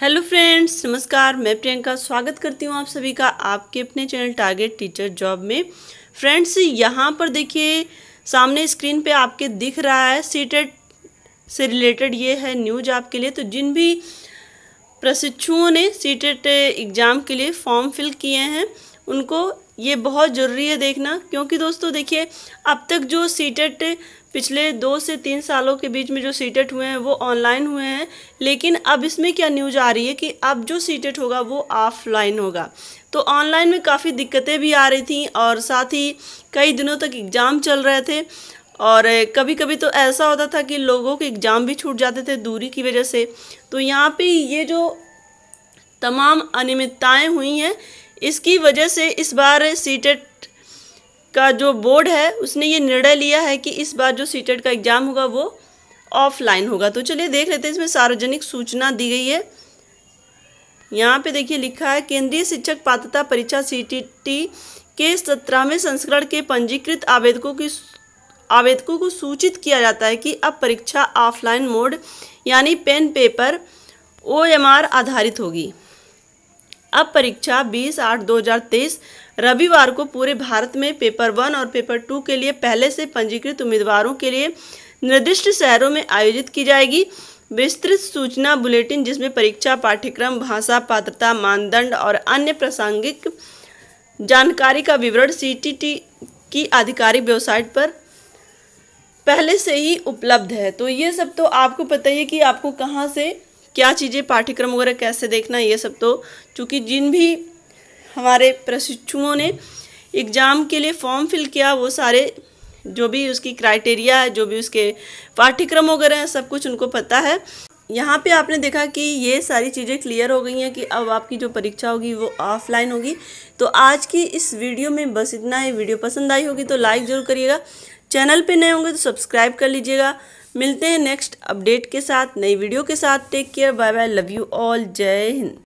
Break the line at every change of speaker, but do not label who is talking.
hello friends नमस्कार मैं प्रियंका स्वागत करती हूँ आप सभी का आपके अपने चैनल टारगेट टीचर जॉब में फ्रेंड्स यहाँ पर देखिए सामने स्क्रीन पे आपके दिख रहा है सीटेट से रिलेटेड ये है न्यूज आपके लिए तो जिन भी प्रशिक्षुओं ने सीटेट एग्ज़ाम के लिए फॉर्म फिल किए हैं उनको ये बहुत ज़रूरी है देखना क्योंकि दोस्तों देखिए अब तक जो सीटेट e पिछले दो से तीन सालों के बीच में जो सीटेट e हुए हैं वो ऑनलाइन हुए हैं लेकिन अब इसमें क्या न्यूज़ आ रही है कि अब जो सीटेट e होगा वो ऑफलाइन होगा तो ऑनलाइन में काफ़ी दिक्कतें भी आ रही थी और साथ ही कई दिनों तक एग्ज़ाम चल रहे थे और कभी कभी तो ऐसा होता था कि लोगों के एग्ज़ाम भी छूट जाते थे दूरी की वजह से तो यहाँ पे ये जो तमाम अनियमितताएँ हुई हैं इसकी वजह से इस बार सीटेट का जो बोर्ड है उसने ये निर्णय लिया है कि इस बार जो सीटेट का एग्ज़ाम होगा वो ऑफलाइन होगा तो चलिए देख लेते हैं इसमें सार्वजनिक सूचना दी गई है यहाँ पे देखिए लिखा है केंद्रीय शिक्षक पात्रता परीक्षा सी के सत्रहवें संस्करण के पंजीकृत आवेदकों की आवेदकों को सूचित किया जाता है कि अब परीक्षा ऑफलाइन मोड यानी पेन पेपर ओ आधारित होगी अब परीक्षा 20 आठ 2023 रविवार को पूरे भारत में पेपर वन और पेपर टू के लिए पहले से पंजीकृत उम्मीदवारों के लिए निर्दिष्ट शहरों में आयोजित की जाएगी विस्तृत सूचना बुलेटिन जिसमें परीक्षा पाठ्यक्रम भाषा पात्रता मानदंड और अन्य प्रासंगिक जानकारी का विवरण सीटीटी की आधिकारिक वेबसाइट पर पहले से ही उपलब्ध है तो ये सब तो आपको पता ही है कि आपको कहाँ से क्या चीज़ें पाठ्यक्रम वगैरह कैसे देखना ये सब तो चूँकि जिन भी हमारे प्रशिक्षुओं ने एग्ज़ाम के लिए फॉर्म फिल किया वो सारे जो भी उसकी क्राइटेरिया है जो भी उसके पाठ्यक्रम वगैरह हैं सब कुछ उनको पता है यहाँ पे आपने देखा कि ये सारी चीज़ें क्लियर हो गई हैं कि अब आपकी जो परीक्षा होगी वो ऑफलाइन होगी तो आज की इस वीडियो में बस इतना ही वीडियो पसंद आई होगी तो लाइक ज़रूर करिएगा चैनल पे नए होंगे तो सब्सक्राइब कर लीजिएगा मिलते हैं नेक्स्ट अपडेट के साथ नई वीडियो के साथ take care bye bye love you all Jai Hind